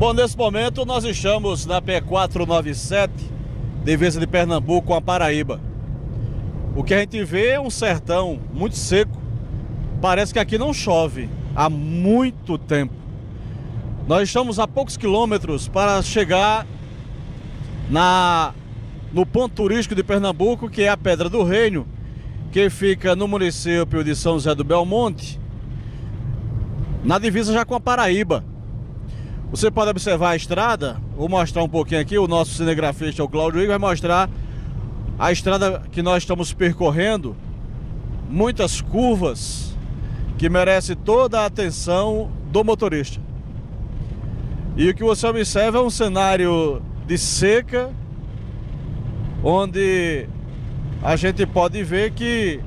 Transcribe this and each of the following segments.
Bom, nesse momento nós estamos na P497, divisa de Pernambuco com a Paraíba. O que a gente vê é um sertão muito seco. Parece que aqui não chove há muito tempo. Nós estamos a poucos quilômetros para chegar na no ponto turístico de Pernambuco, que é a Pedra do Reino, que fica no município de São José do Belmonte, na divisa já com a Paraíba. Você pode observar a estrada, vou mostrar um pouquinho aqui, o nosso cinegrafista, o Claudio Igor, vai mostrar a estrada que nós estamos percorrendo, muitas curvas que merece toda a atenção do motorista. E o que você observa é um cenário de seca, onde a gente pode ver que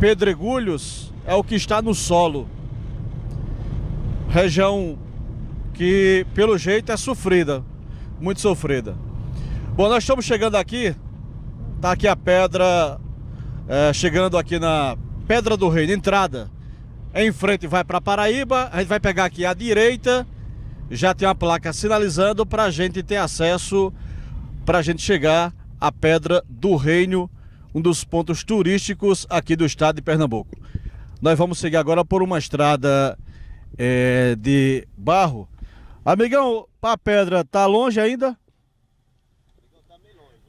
pedregulhos é o que está no solo. Região que pelo jeito é sofrida, muito sofrida. Bom, nós estamos chegando aqui, tá aqui a pedra, é, chegando aqui na Pedra do Reino, entrada. É em frente vai para Paraíba, a gente vai pegar aqui à direita, já tem uma placa sinalizando para a gente ter acesso, para a gente chegar à Pedra do Reino, um dos pontos turísticos aqui do estado de Pernambuco. Nós vamos seguir agora por uma estrada é, de barro Amigão, a pedra tá longe ainda?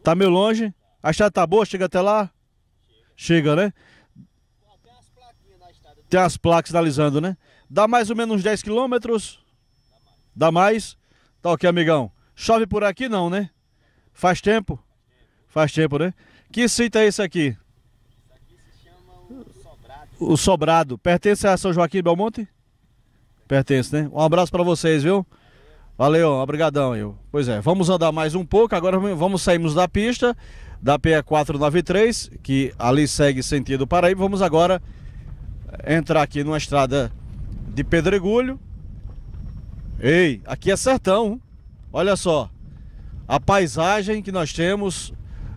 tá meio longe. Tá A estrada tá boa? Chega até lá? Chega, né? Tem as na estrada. Tem placas sinalizando, né? Dá mais ou menos uns 10 quilômetros? Dá mais? Tá ok, amigão. Chove por aqui não, né? Faz tempo? Faz tempo, né? Que sítio é esse aqui? aqui se chama o Sobrado. O Sobrado. Pertence a São Joaquim Belmonte? Pertence, né? Um abraço para vocês, viu? Valeu, obrigadão, eu. Pois é, vamos andar mais um pouco, agora vamos sairmos da pista da PE 493, que ali segue sentido Paraíba. Vamos agora eh, entrar aqui numa estrada de pedregulho. Ei, aqui é sertão. Olha só a paisagem que nós temos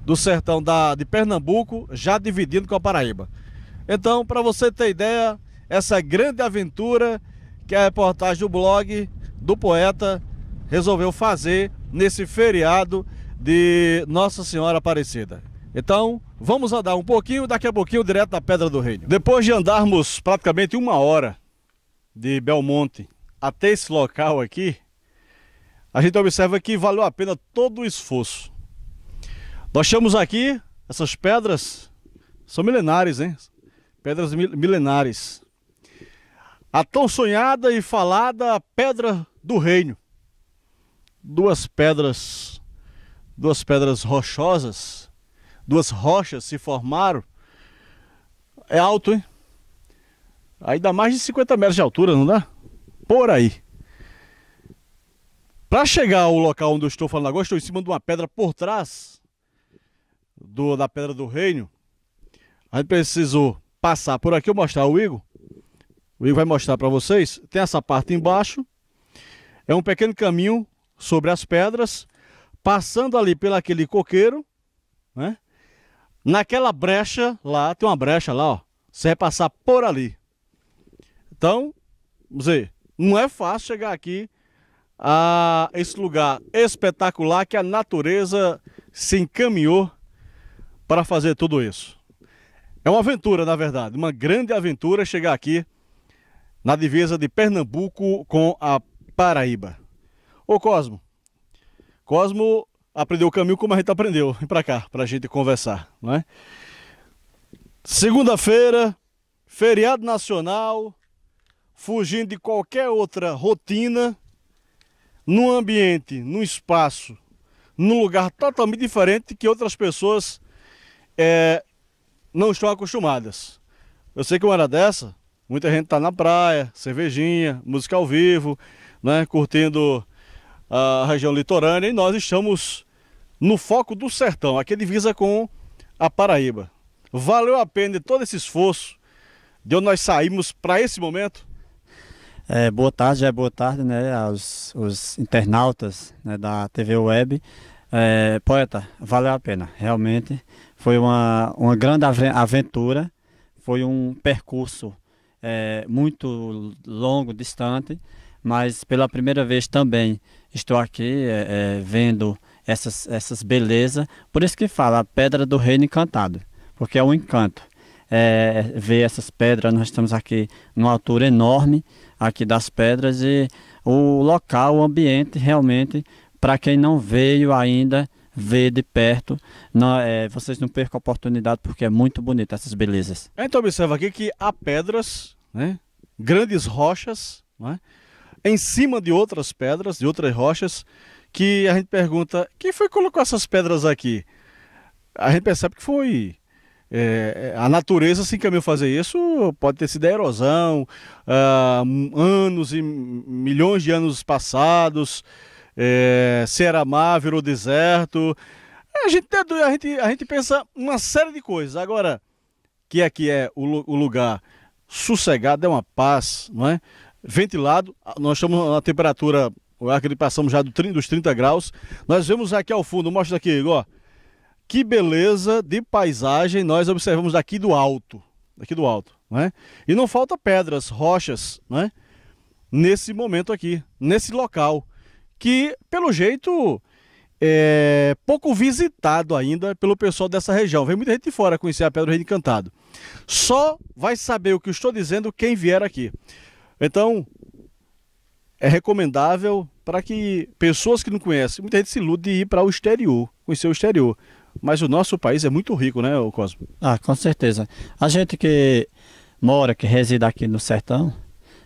do sertão da, de Pernambuco, já dividindo com a Paraíba. Então, para você ter ideia, essa grande aventura que é a reportagem do blog do poeta resolveu fazer nesse feriado de Nossa Senhora Aparecida. Então, vamos andar um pouquinho, daqui a pouquinho, direto da Pedra do Reino. Depois de andarmos praticamente uma hora de Belmonte até esse local aqui, a gente observa que valeu a pena todo o esforço. Nós temos aqui essas pedras, são milenares, hein? Pedras milenares. A tão sonhada e falada Pedra do Reino duas pedras, duas pedras rochosas, duas rochas se formaram. É alto, hein? Aí dá mais de 50 metros de altura, não dá? Por aí. Para chegar ao local onde eu estou falando agora, estou em cima de uma pedra por trás do, da Pedra do Reino. A gente precisou passar por aqui, eu mostrar o Igor. O Igor vai mostrar para vocês. Tem essa parte embaixo. É um pequeno caminho sobre as pedras, passando ali pelo aquele coqueiro, né? Naquela brecha lá, tem uma brecha lá, ó. Você vai passar por ali. Então, vamos dizer, não é fácil chegar aqui a esse lugar espetacular que a natureza se encaminhou para fazer tudo isso. É uma aventura, na verdade, uma grande aventura chegar aqui na divisa de Pernambuco com a Paraíba. Ô Cosmo, Cosmo aprendeu o caminho como a gente aprendeu. Vem pra cá, pra gente conversar, não é? Segunda-feira, feriado nacional, fugindo de qualquer outra rotina, num ambiente, num espaço, num lugar totalmente diferente que outras pessoas é, não estão acostumadas. Eu sei que uma hora dessa, muita gente está na praia, cervejinha, música ao vivo, né, curtindo a região litorânea, e nós estamos no foco do sertão, aqui é divisa com a Paraíba. Valeu a pena todo esse esforço de onde nós saímos para esse momento? É, boa tarde, é boa tarde né, aos, internautas né, da TV Web. É, poeta, valeu a pena, realmente. Foi uma, uma grande aventura, foi um percurso é, muito longo, distante, mas pela primeira vez também estou aqui é, é, vendo essas, essas belezas. Por isso que fala a pedra do reino encantado, porque é um encanto. É, é ver essas pedras, nós estamos aqui numa altura enorme aqui das pedras e o local, o ambiente realmente, para quem não veio ainda, ver de perto. Não, é, vocês não percam a oportunidade porque é muito bonito essas belezas. Então observa aqui que há pedras, né? grandes rochas, é? em cima de outras pedras, de outras rochas, que a gente pergunta: quem foi que colocou essas pedras aqui? A gente percebe que foi é, é a natureza se encaminhou a fazer isso, pode ter sido a erosão, ah, anos e milhões de anos passados, é, era mar virou deserto. A gente, a, gente, a gente pensa uma série de coisas. Agora, que aqui é o, o lugar sossegado, é uma paz, não é? ventilado. Nós estamos na temperatura, eu ar que passamos já 30, dos 30 graus. Nós vemos aqui ao fundo, mostra aqui, Igor. Que beleza de paisagem nós observamos daqui do alto. Daqui do alto, né? E não falta pedras, rochas, né? Nesse momento aqui, nesse local. Que, pelo jeito, é pouco visitado ainda pelo pessoal dessa região. Vem muita gente de fora conhecer a Pedra do Reino Encantado. Só vai saber o que eu estou dizendo quem vier aqui. Então, é recomendável para que pessoas que não conhecem, muita gente se ilude de ir para o exterior, conhecer o exterior. Mas o nosso país é muito rico, né, Cosmo? Ah, com certeza. A gente que mora, que reside aqui no sertão,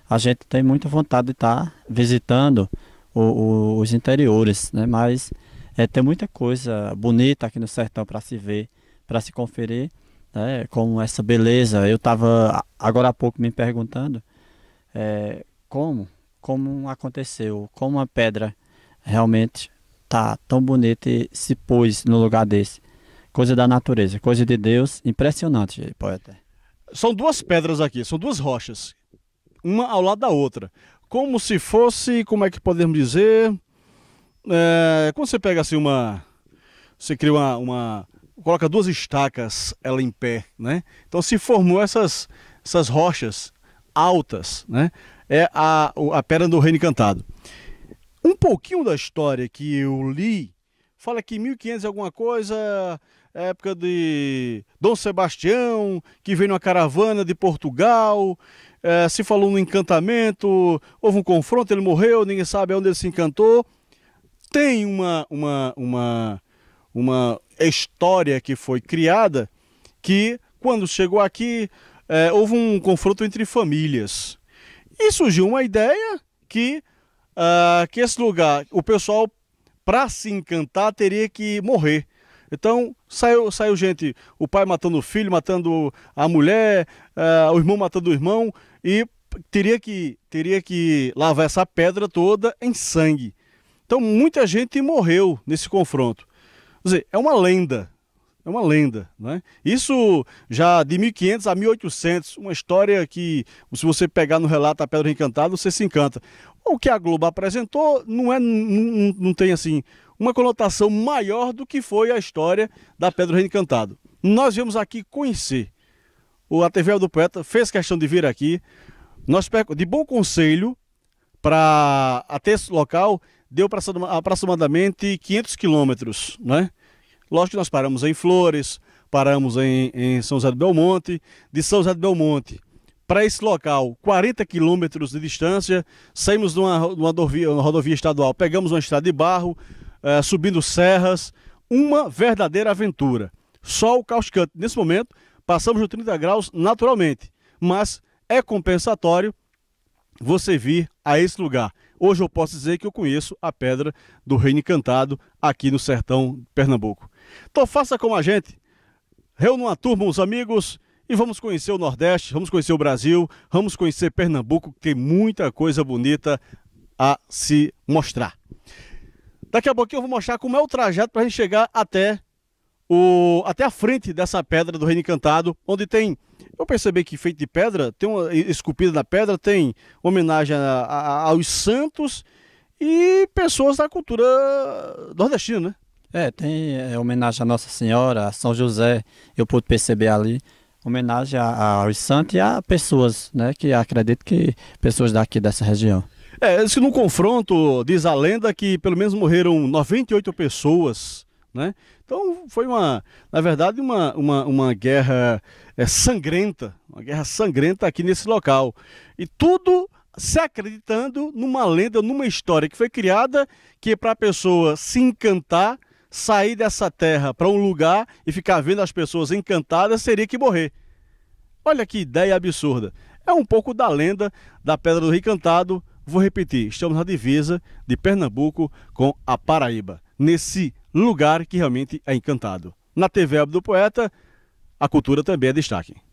a gente tem muita vontade de estar tá visitando o, o, os interiores, né? Mas é, tem muita coisa bonita aqui no sertão para se ver, para se conferir, né? Como essa beleza. Eu estava agora há pouco me perguntando é, como, como aconteceu, como a pedra realmente tá tão bonita e se pôs no lugar desse. Coisa da natureza, coisa de Deus, impressionante, poeta. São duas pedras aqui, são duas rochas, uma ao lado da outra, como se fosse, como é que podemos dizer, é, quando você pega assim uma, você cria uma, uma coloca duas estacas ela em pé, né? Então se formou essas, essas rochas altas, né? É a, a Pedra do Reino Encantado. Um pouquinho da história que eu li fala que 1500 alguma coisa, época de Dom Sebastião, que veio numa caravana de Portugal, é, se falou no encantamento, houve um confronto, ele morreu, ninguém sabe onde ele se encantou. Tem uma, uma, uma, uma história que foi criada que quando chegou aqui, é, houve um confronto entre famílias. E surgiu uma ideia que, uh, que esse lugar, o pessoal, para se encantar, teria que morrer. Então saiu, saiu gente, o pai matando o filho, matando a mulher, uh, o irmão matando o irmão, e teria que, teria que lavar essa pedra toda em sangue. Então muita gente morreu nesse confronto. Quer dizer, é uma lenda, é uma lenda, né? Isso já de 1500 a 1800, uma história que se você pegar no relato da Pedra Encantada, você se encanta. O que a Globo apresentou não é não, não tem assim uma conotação maior do que foi a história da Pedra Encantada. Nós viemos aqui conhecer. O a TV do Poeta fez questão de vir aqui. Nós de bom conselho para até esse local deu aproximadamente 500 quilômetros, né? Lógico que nós paramos em Flores, paramos em, em São José do Belmonte. De São José do Belmonte para esse local, 40 quilômetros de distância, saímos de uma, uma, rodovia, uma, rodovia, estadual, pegamos uma estrada de barro, eh, subindo serras, uma verdadeira aventura. Só o causcante. Nesse momento, passamos os 30 graus naturalmente, mas é compensatório você vir a esse lugar. Hoje eu posso dizer que eu conheço a Pedra do Reino Encantado aqui no sertão Pernambuco. Então faça como a gente. Reúna uma turma, os amigos, e vamos conhecer o Nordeste, vamos conhecer o Brasil, vamos conhecer Pernambuco, que tem muita coisa bonita a se mostrar. Daqui a pouquinho eu vou mostrar como é o trajeto para a gente chegar até, o, até a frente dessa pedra do Reino Encantado, onde tem eu percebi que feito de pedra, tem uma esculpida na pedra, tem homenagem a, a, aos santos e pessoas da cultura nordestina, né? É, tem é, homenagem à Nossa Senhora, a São José, eu pude perceber ali. Homenagem aos santos e a pessoas, né? Que acredito que pessoas daqui dessa região. É, se num confronto, diz a lenda que pelo menos morreram 98 pessoas, né? Então foi uma, na verdade, uma, uma, uma guerra é, sangrenta, uma guerra sangrenta aqui nesse local. E tudo se acreditando numa lenda, numa história que foi criada que é para a pessoa se encantar, sair dessa terra para um lugar e ficar vendo as pessoas encantadas seria que morrer. Olha que ideia absurda. É um pouco da lenda da Pedra do Rio Cantado. Vou repetir, estamos na divisa de Pernambuco com a Paraíba, nesse lugar que realmente é encantado. Na TV do Poeta, a cultura também é destaque.